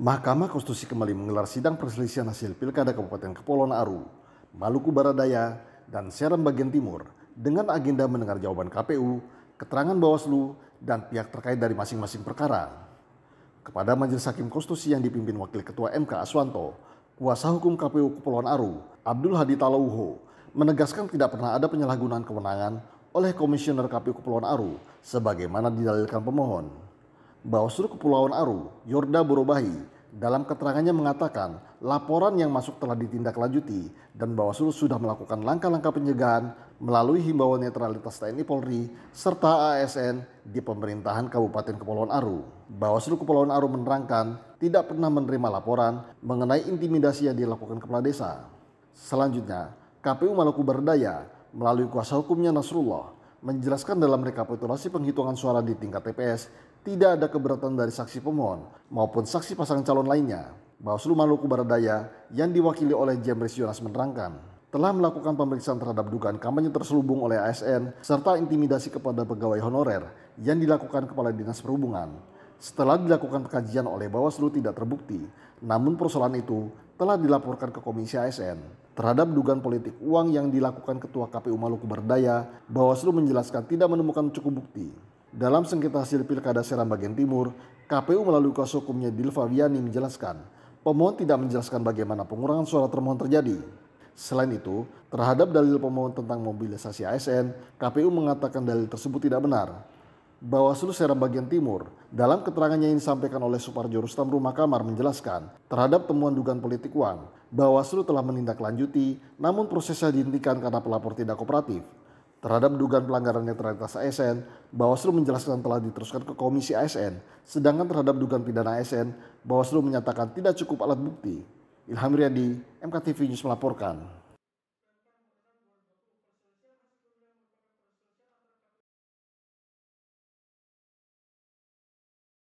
Mahkamah Konstitusi kembali menggelar sidang perselisihan hasil Pilkada Kabupaten Kepulauan Aru, Maluku Barat Daya, dan Seram Bagian Timur dengan agenda mendengar jawaban KPU, keterangan Bawaslu, dan pihak terkait dari masing-masing perkara. Kepada Majelis Hakim Konstitusi yang dipimpin Wakil Ketua MK Aswanto, kuasa hukum KPU Kepulauan Aru, Abdul Hadi Talauho, menegaskan tidak pernah ada penyalahgunaan kewenangan oleh Komisioner KPU Kepulauan Aru sebagaimana didalilkan pemohon. Bawaslu Kepulauan Aru, Yorda Borobahi, dalam keterangannya mengatakan, laporan yang masuk telah ditindaklanjuti dan Bawaslu sudah melakukan langkah-langkah penyegaran melalui himbauan netralitas TNI Polri serta ASN di pemerintahan Kabupaten Kepulauan Aru. Bawaslu Kepulauan Aru menerangkan tidak pernah menerima laporan mengenai intimidasi yang dilakukan kepala desa. Selanjutnya, KPU Maluku Berdaya melalui kuasa hukumnya Nasrullah menjelaskan dalam rekapitulasi penghitungan suara di tingkat TPS tidak ada keberatan dari saksi pemohon maupun saksi pasangan calon lainnya. Bawaslu Maluku Barat Daya yang diwakili oleh James Yonas menerangkan telah melakukan pemeriksaan terhadap dugaan kampanye terselubung oleh ASN serta intimidasi kepada pegawai honorer yang dilakukan Kepala Dinas Perhubungan. Setelah dilakukan pekajian oleh Bawaslu tidak terbukti, namun persoalan itu telah dilaporkan ke Komisi ASN. Terhadap dugaan politik uang yang dilakukan Ketua KPU Maluku Barat Daya, Bawaslu menjelaskan tidak menemukan cukup bukti. Dalam sengketa hasil pilkada Seram bagian timur, KPU melalui kuasa hukumnya Dilva Wiani menjelaskan, pemohon tidak menjelaskan bagaimana pengurangan suara termohon terjadi. Selain itu, terhadap dalil pemohon tentang mobilisasi ASN, KPU mengatakan dalil tersebut tidak benar. Bawaslu Seram Bagian Timur, dalam keterangannya yang disampaikan oleh Suparjo Rustam Rumah Kamar menjelaskan, terhadap temuan dugaan politik uang, Bawaslu telah menindaklanjuti, namun prosesnya dihentikan karena pelapor tidak kooperatif. Terhadap dugaan pelanggaran netralitas ASN, Bawaslu menjelaskan telah diteruskan ke Komisi ASN, sedangkan terhadap dugaan pidana ASN, Bawaslu menyatakan tidak cukup alat bukti. Ilham Riyadi, MKTV News melaporkan.